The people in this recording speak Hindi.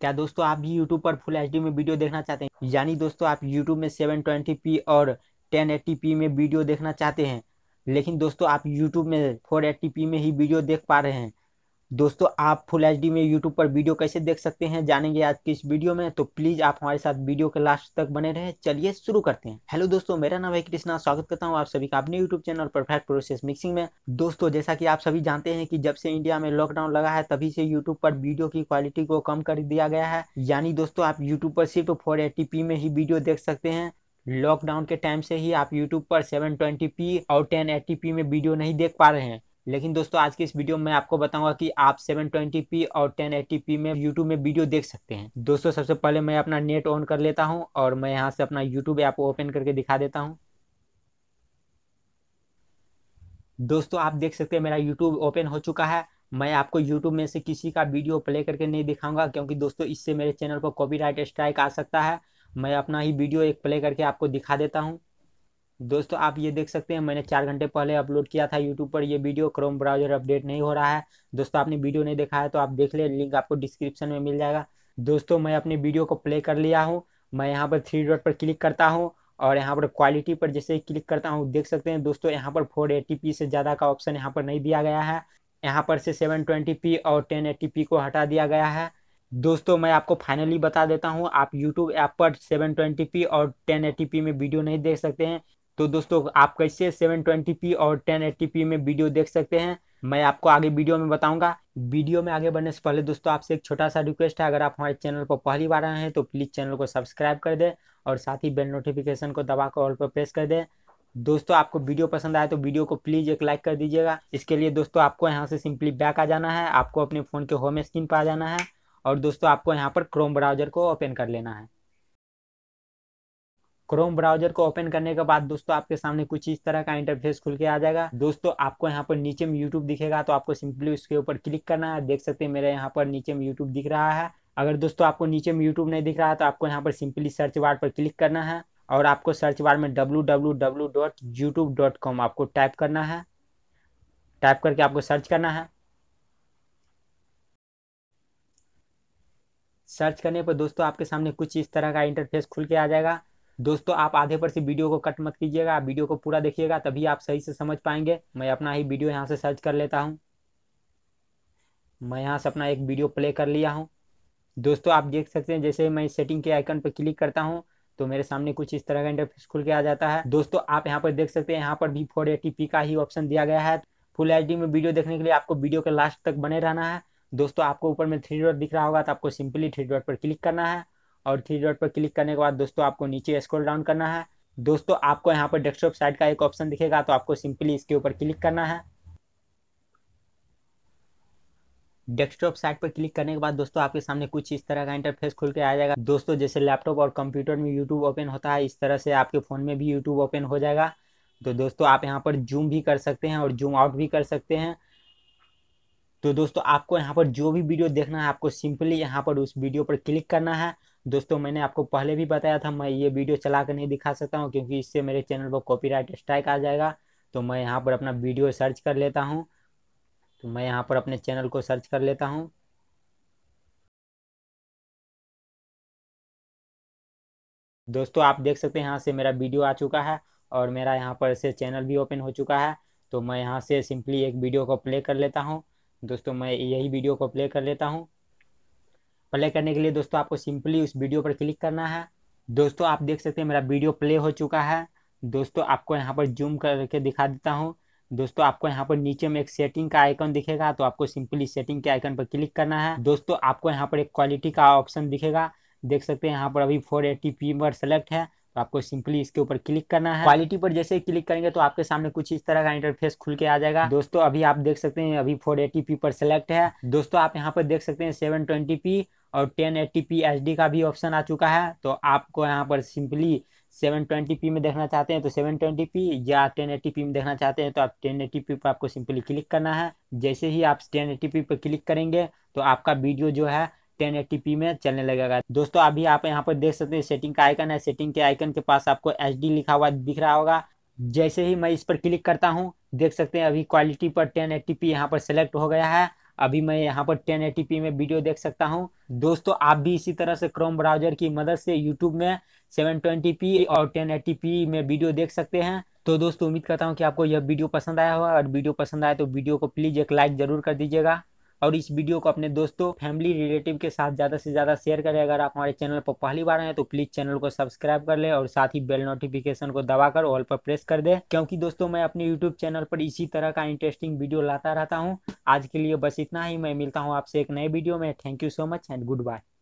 क्या दोस्तों आप भी यूट्यूब पर फुल एच में वीडियो देखना चाहते हैं यानी दोस्तों आप यूट्यूब में सेवन ट्वेंटी और टेन में वीडियो देखना चाहते हैं लेकिन दोस्तों आप यूट्यूब में फोर में ही वीडियो देख पा रहे हैं दोस्तों आप फुल एच में यूट्यूब पर वीडियो कैसे देख सकते हैं जानेंगे आज की इस वीडियो में तो प्लीज़ आप हमारे साथ वीडियो के लास्ट तक बने रहे चलिए शुरू करते हैं हेलो दोस्तों मेरा नाम है कृष्णा स्वागत करता हूं आप सभी का अपने YouTube channel perfect process mixing में दोस्तों जैसा कि आप सभी जानते हैं कि जब से इंडिया में लॉकडाउन लगा है तभी से यूट्यूब पर वीडियो की क्वालिटी को कम कर दिया गया है यानी दोस्तों आप यूट्यूब पर सिर्फ फोर में ही वीडियो देख सकते हैं लॉकडाउन के टाइम से ही आप यूट्यूब पर सेवन और टेन में वीडियो नहीं देख पा रहे हैं लेकिन दोस्तों आज की इस वीडियो में आपको बताऊंगा कि आप 720p और 1080p में YouTube में वीडियो देख सकते हैं दोस्तों सबसे पहले मैं अपना नेट ऑन कर लेता हूं और मैं यहां से अपना YouTube ऐप ओपन करके दिखा देता हूं दोस्तों आप देख सकते हैं मेरा YouTube ओपन हो चुका है मैं आपको YouTube में से किसी का वीडियो प्ले करके नहीं दिखाऊंगा क्योंकि दोस्तों इससे मेरे चैनल पर कॉपी स्ट्राइक आ सकता है मैं अपना ही वीडियो एक प्ले करके आपको दिखा देता हूँ दोस्तों आप ये देख सकते हैं मैंने चार घंटे पहले अपलोड किया था यूट्यूब पर ये वीडियो क्रोम ब्राउजर अपडेट नहीं हो रहा है दोस्तों आपने वीडियो नहीं देखा है तो आप देख ले लिंक आपको डिस्क्रिप्शन में मिल जाएगा दोस्तों मैं अपने वीडियो को प्ले कर लिया हूँ मैं यहाँ पर थ्री डॉट पर क्लिक करता हूँ और यहाँ पर क्वालिटी पर जैसे क्लिक करता हूँ देख सकते हैं दोस्तों यहाँ पर फोर से ज़्यादा का ऑप्शन यहाँ पर नहीं दिया गया है यहाँ पर से सेवन ट्वेंटी पी और टेन पी को हटा दिया गया है दोस्तों मैं आपको फाइनली बता देता हूँ आप यूट्यूब ऐप पर सेवन ट्वेंटी पी और टेन एटी पी में वीडियो नहीं देख सकते हैं तो दोस्तों आप कैसे 720p और 1080p में वीडियो देख सकते हैं मैं आपको आगे वीडियो में बताऊंगा वीडियो में आगे बढ़ने से पहले दोस्तों आपसे एक छोटा सा रिक्वेस्ट है अगर आप हमारे चैनल पर पहली बार आए हैं तो प्लीज़ चैनल को सब्सक्राइब कर दें और साथ ही बेल नोटिफिकेशन को दबा कर ऑल पर प्रेस कर दें दोस्तों आपको वीडियो पसंद आए तो वीडियो को प्लीज़ एक लाइक कर दीजिएगा इसके लिए दोस्तों आपको यहाँ से सिंपली बैक आ जाना है आपको अपने फ़ोन के होम स्क्रीन पर आ जाना है और दोस्तों आपको यहाँ पर क्रोम ब्राउजर को ओपन कर लेना है क्रोम ब्राउजर को ओपन करने के बाद दोस्तों आपके सामने कुछ इस तरह का इंटरफेस खुल के आ जाएगा दोस्तों आपको यहाँ पर नीचे में यूट्यूब दिखेगा तो आपको सिंपली उसके ऊपर क्लिक करना है देख सकते हैं मेरे यहाँ पर नीचे में यूट्यूब दिख रहा है अगर दोस्तों आपको नीचे में यूट्यूब नहीं दिख रहा है तो आपको यहाँ पर सिंपली सर्च बार पर क्लिक करना है और आपको सर्च बार में www.youtube.com आपको टाइप करना है टाइप करके आपको सर्च करना है सर्च करने पर दोस्तों आपके सामने कुछ इस तरह का इंटरफेस खुल के आ जाएगा दोस्तों आप आधे पर से वीडियो को कट मत कीजिएगा वीडियो को पूरा देखिएगा तभी आप सही से समझ पाएंगे मैं अपना ही वीडियो यहाँ से सर्च कर लेता हूँ मैं यहाँ से अपना एक वीडियो प्ले कर लिया हूँ दोस्तों आप देख सकते हैं जैसे मैं सेटिंग के आइकन पर क्लिक करता हूँ तो मेरे सामने कुछ इस तरह का इंटरफेस खुल के आ जाता है दोस्तों आप यहाँ पर देख सकते हैं यहाँ पर भी फोर का ही ऑप्शन दिया गया है फुल एच में वीडियो देखने के लिए आपको वीडियो के लास्ट तक बने रहना है दोस्तों आपको ऊपर में थ्री डॉट दिख रहा होगा तो आपको सिंपली थ्री डॉट पर क्लिक करना है और थ्री डॉट पर क्लिक करने के बाद दोस्तों आपको नीचे स्क्रॉल डाउन करना है दोस्तों आपको यहाँ पर डेस्कटॉप साइड का एक ऑप्शन दिखेगा तो आपको सिंपली इसके ऊपर क्लिक करना है डेस्कटॉप साइट पर क्लिक करने के बाद दोस्तों आपके सामने कुछ इस तरह का इंटरफेस खुल के आ जाएगा दोस्तों जैसे लैपटॉप और कंप्यूटर में यूट्यूब ओपन होता है इस तरह से आपके फ़ोन में भी यूट्यूब ओपन हो जाएगा तो दोस्तों आप यहाँ पर जूम भी कर सकते हैं और जूम आउट भी कर सकते हैं तो दोस्तों आपको यहाँ पर जो भी वीडियो देखना है आपको सिंपली यहाँ पर उस वीडियो पर क्लिक करना है दोस्तों मैंने आपको पहले भी बताया था मैं ये वीडियो चला कर नहीं दिखा सकता हूँ क्योंकि इससे मेरे चैनल पर कॉपीराइट स्ट्राइक आ जाएगा तो मैं यहाँ पर अपना वीडियो सर्च कर लेता हूँ तो मैं यहाँ पर अपने चैनल को सर्च कर लेता हूँ दोस्तों आप देख सकते हैं यहाँ से मेरा वीडियो आ चुका है और मेरा यहाँ पर से चैनल भी ओपन हो चुका है तो मैं यहाँ से सिंपली एक वीडियो को प्ले कर लेता हूँ दोस्तों मैं यही वीडियो को प्ले कर लेता हूँ प्ले करने के लिए दोस्तों आपको सिंपली उस वीडियो पर क्लिक करना है दोस्तों आप देख सकते हैं मेरा वीडियो प्ले हो चुका है दोस्तों आपको यहाँ पर जूम करके दिखा देता हूँ दोस्तों आपको यहाँ पर नीचे में एक सेटिंग का आइकन दिखेगा तो आपको सिंपली सेटिंग के आइकन पर क्लिक करना है दोस्तों आपको यहाँ पर एक क्वालिटी का ऑप्शन दिखेगा देख सकते हैं यहाँ पर अभी फोर एट्टी पर सेलेक्ट है तो आपको सिंपली इसके ऊपर क्लिक करना है क्वालिटी पर जैसे ही क्लिक करेंगे तो आपके सामने कुछ इस तरह का इंटरफेस खुल के आ जाएगा दोस्तों अभी आप देख सकते हैं अभी फोर पर सेलेक्ट है दोस्तों आप यहाँ पर देख सकते हैं सेवन और ten eighty P H D का भी ऑप्शन आ चुका है तो आपको यहाँ पर सिंपली सेवन ट्वेंटी पी में देखना चाहते हैं तो सेवन ट्वेंटी पी या टेन एट्टी पी में देखना चाहते हैं तो आप टेन एट्टी पी पर आपको सिंपली क्लिक करना है जैसे ही आप टेन एट्टी पी पर क्लिक करेंगे तो आपका वीडियो जो है टेन एट्टी पी में चलने लगेगा दोस्तों अभी आप यहाँ पर देख सकते हैं सेटिंग का आइकन है सेटिंग के आइकन के पास आपको एच डी लिखा हुआ दिख रहा होगा जैसे ही मैं इस पर क्लिक करता हूँ देख सकते हैं अभी क्वालिटी पर टेन एट्टी पी यहाँ पर सेलेक्ट हो गया है अभी मैं यहाँ पर टेन में वीडियो देख सकता हूँ दोस्तों आप भी इसी तरह से क्रोम ब्राउजर की मदद से यूट्यूब में सेवन ट्वेंटी पी और टेन एटी पी में वीडियो देख सकते हैं तो दोस्तों उम्मीद करता हूँ कि आपको यह वीडियो पसंद आया होगा और वीडियो पसंद आए तो वीडियो को प्लीज़ एक लाइक ज़रूर कर दीजिएगा और इस वीडियो को अपने दोस्तों फैमिली रिलेटिव के साथ ज़्यादा से ज़्यादा शेयर करें अगर आप हमारे चैनल पर पहली बार आए तो प्लीज़ चैनल को सब्सक्राइब कर ले और साथ ही बेल नोटिफिकेशन को दबाकर ऑल पर प्रेस कर दे क्योंकि दोस्तों मैं अपने यूट्यूब चैनल पर इसी तरह का इंटरेस्टिंग वीडियो लाता रहता हूँ आज के लिए बस इतना ही मैं मिलता हूँ आपसे एक नए वीडियो में thank you so much and good bye